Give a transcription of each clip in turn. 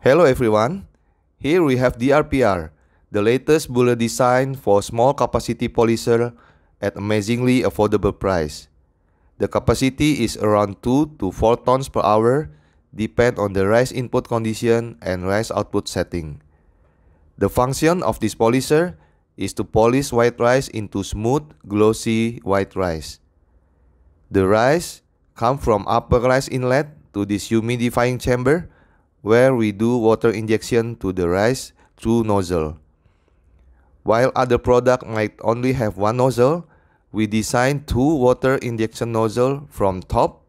Hello everyone. Here we have DRPR, the latest bullet design for small capacity polisher at amazingly affordable price. The capacity is around 2 to 4 tons per hour depend on the rice input condition and rice output setting. The function of this polisher is to polish white rice into smooth, glossy white rice. The rice come from upper rice inlet to this humidifying chamber where we do water injection to the rice through nozzle. While other products might only have one nozzle, we design two water injection nozzles from top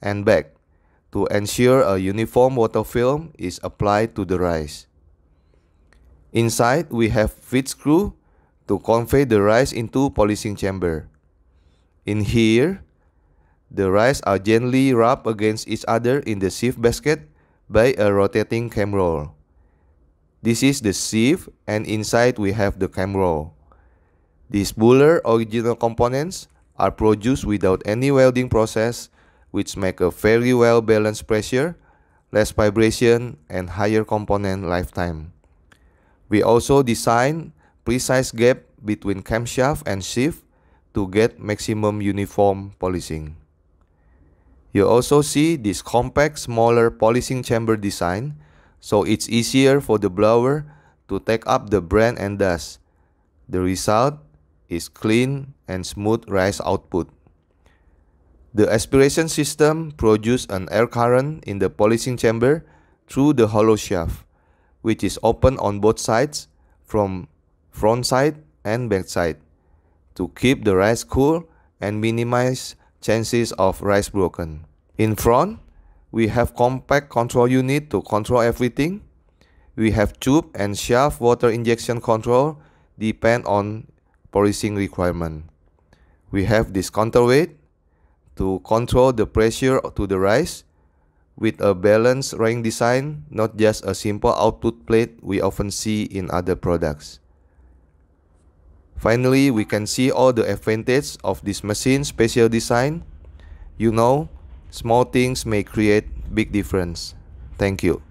and back to ensure a uniform water film is applied to the rice. Inside, we have feed screw to convey the rice into polishing chamber. In here, the rice are gently rubbed against each other in the sieve basket by a rotating cam This is the sieve and inside we have the cam These Buller original components are produced without any welding process which make a very well balanced pressure, less vibration, and higher component lifetime. We also design precise gap between camshaft and sieve to get maximum uniform polishing. You also see this compact smaller polishing chamber design, so it's easier for the blower to take up the bran and dust. The result is clean and smooth rice output. The aspiration system produces an air current in the polishing chamber through the hollow shaft, which is open on both sides from front side and back side to keep the rice cool and minimize chances of rice broken. In front, we have compact control unit to control everything. We have tube and shaft water injection control depend on polishing requirement. We have this counterweight to control the pressure to the rice with a balanced ring design, not just a simple output plate we often see in other products. Finally, we can see all the advantage of this machine special design. You know, small things may create big difference. Thank you.